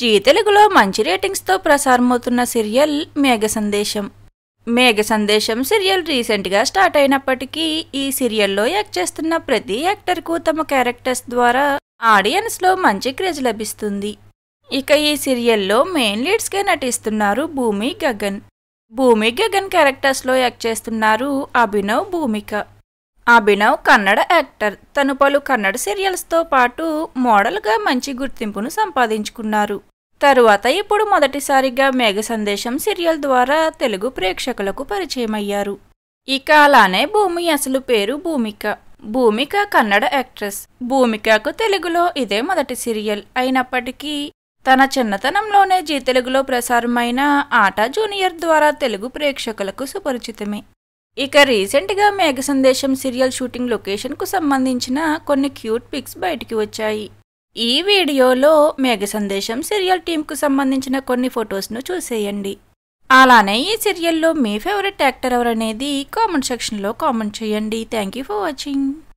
G తెలుగులో మంచి రేటింగ్స్తో ప్రసారమవుతున్న serial మేఘ సందేశం మేఘ సందేశం సీరియల్ రీసెంట్గా స్టార్ట్ అయినప్పటికీ ఈ సీరియల్లో యాక్ట్ చేస్తున్న ప్రతి యాక్టర్కు తమ క్యారెక్టర్స్ ద్వారా ఆడియన్స్లో మంచి క్రేజ్ లభిస్తుంది ఇక ఈ సీరియల్లో మెయిన్ లీడ్స్గా నటిస్తున్నారు భూమి గగన్ భూమి గగన్ క్యారెక్టర్స్లో యాక్ట్ చేస్తున్నారు అభినవ్ భూమిక అభినవ్ కన్నడ యాక్టర్ తను పలు కన్నడ సీరియల్స్తో పాటు మోడల్గా మంచి గుర్తింపును సంపాదించుకున్నారు తరువాత ఇప్పుడు మొదటిసారిగా మేఘ సందేశం సీరియల్ ద్వారా తెలుగు ప్రేక్షకులకు పరిచయమయ్యారు ఇక అలానే భూమి అసలు పేరు భూమిక భూమిక కన్నడ యాక్ట్రెస్ భూమికకు తెలుగులో ఇదే మొదటి సీరియల్ అయినప్పటికీ తన చిన్నతనంలోనే జీ తెలుగులో ప్రసారమైన ఆటా జూనియర్ ద్వారా తెలుగు ప్రేక్షకులకు సుపరిచితమే ఇక రీసెంట్గా మేఘ సందేశం సీరియల్ షూటింగ్ లొకేషన్కు సంబంధించిన కొన్ని క్యూట్ పిక్స్ బయటికి వచ్చాయి ఈ వీడియోలో మేఘ సందేశం సీరియల్ టీంకు సంబంధించిన కొన్ని ఫొటోస్ను చూసేయండి అలానే ఈ సీరియల్లో మీ ఫేవరెట్ యాక్టర్ ఎవరనేది కామెంట్ సెక్షన్లో కామెంట్ చేయండి థ్యాంక్ యూ ఫర్ వాచింగ్